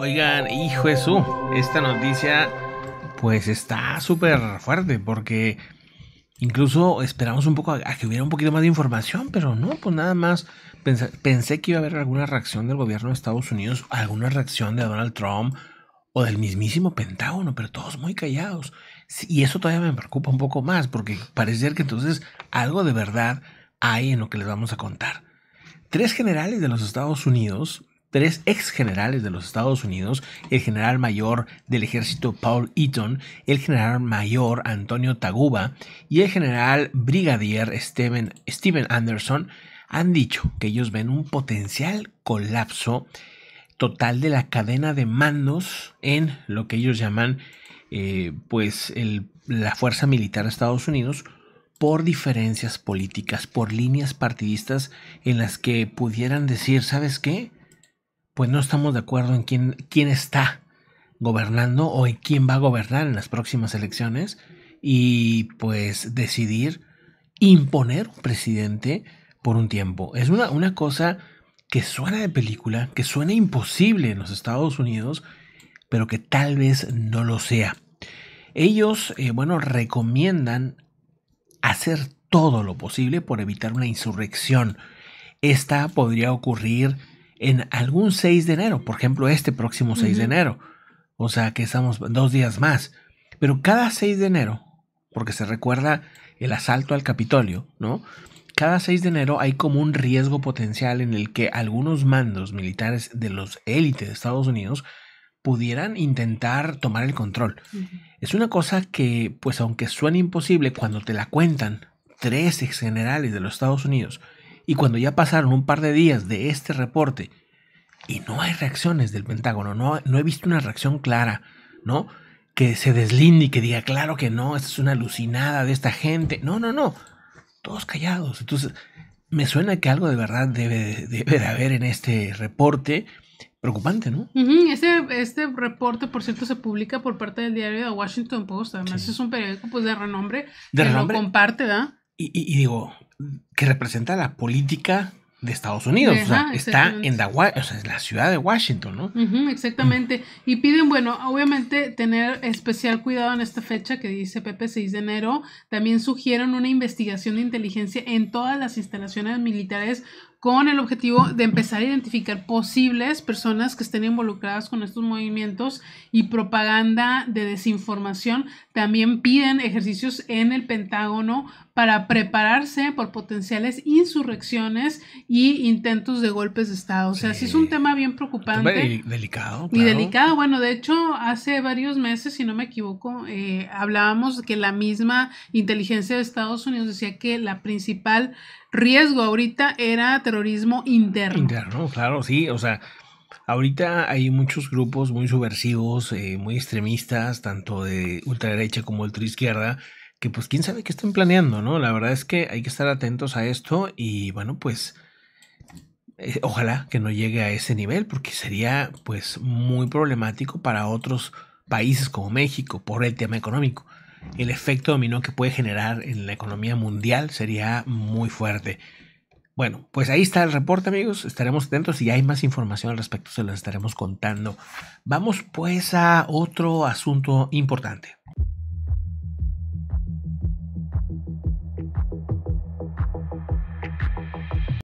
Oigan, hijo Jesús, esta noticia pues está súper fuerte porque incluso esperamos un poco a, que hubiera un poquito más de información, pero no, pues nada más pensé, pensé que iba a haber alguna reacción del gobierno de Estados Unidos, alguna reacción de Donald Trump o del mismísimo Pentágono, pero todos muy callados. Y eso todavía me preocupa un poco más porque parece ser que entonces algo de verdad hay en lo que les vamos a contar. Tres generales de los Estados Unidos tres ex generales de los Estados Unidos, el general mayor del ejército Paul Eaton, el general mayor Antonio Taguba y el general brigadier Steven, Steven Anderson, han dicho que ellos ven un potencial colapso total de la cadena de mandos en lo que ellos llaman eh, pues la fuerza militar de Estados Unidos por diferencias políticas, por líneas partidistas en las que pudieran decir, ¿sabes qué? pues no estamos de acuerdo en quién, quién está gobernando o en quién va a gobernar en las próximas elecciones y pues decidir imponer un presidente por un tiempo. Es una, cosa que suena de película, que suena imposible en los Estados Unidos, pero que tal vez no lo sea. Ellos, eh, bueno, recomiendan hacer todo lo posible por evitar una insurrección. Esta podría ocurrir en algún 6 de enero, por ejemplo, este próximo 6 de enero. O sea que estamos dos días más. Pero cada 6 de enero, porque se recuerda el asalto al Capitolio, ¿no? Cada 6 de enero hay como un riesgo potencial en el que algunos mandos militares de los élites de Estados Unidos pudieran intentar tomar el control. Es una cosa que, pues aunque suene imposible, cuando te la cuentan tres ex generales de los Estados Unidos y cuando ya pasaron un par de días de este reporte y no hay reacciones del Pentágono, no, he visto una reacción clara, ¿no? Que se deslinde y que diga, claro que no, esta es una alucinada de esta gente. No, no, no. Todos callados. Entonces, me suena que algo de verdad debe, de haber en este reporte. Preocupante, ¿no? Este, este, reporte, por cierto, se publica por parte del diario The Washington Post. Además, es un periódico pues, de renombre. De que renombre. lo comparte, ¿verdad? y, digo, que representa la política de Estados Unidos. o sea, está en la, la ciudad de Washington, ¿no? exactamente. Y piden, bueno, obviamente tener especial cuidado en esta fecha que dice Pepe 6 de enero. También sugieren una investigación de inteligencia en todas las instalaciones militares con el objetivo de empezar a identificar posibles personas que estén involucradas con estos movimientos y propaganda de desinformación. También piden ejercicios en el Pentágono para prepararse por potenciales insurrecciones y intentos de golpes de Estado. O sea, sí, es un tema bien preocupante. Y delicado. Y delicado. Bueno, de hecho, hace varios meses, si no me equivoco, eh, hablábamos que la misma inteligencia de Estados Unidos decía que la principal riesgo ahorita era terrorismo interno. Interno, claro, sí, o sea, ahorita hay muchos grupos muy subversivos, eh, muy extremistas, tanto de ultraderecha como ultraizquierda, que pues quién sabe qué están planeando, ¿no? La verdad es que hay que estar atentos a esto y bueno, pues eh, ojalá que no llegue a ese nivel porque sería pues muy problemático para otros países como México por el tema económico el efecto dominó que puede generar en la economía mundial sería muy fuerte. Bueno, pues ahí está el reporte, amigos. Estaremos atentos. Si hay más información al respecto, se las estaremos contando. Vamos pues a otro asunto importante.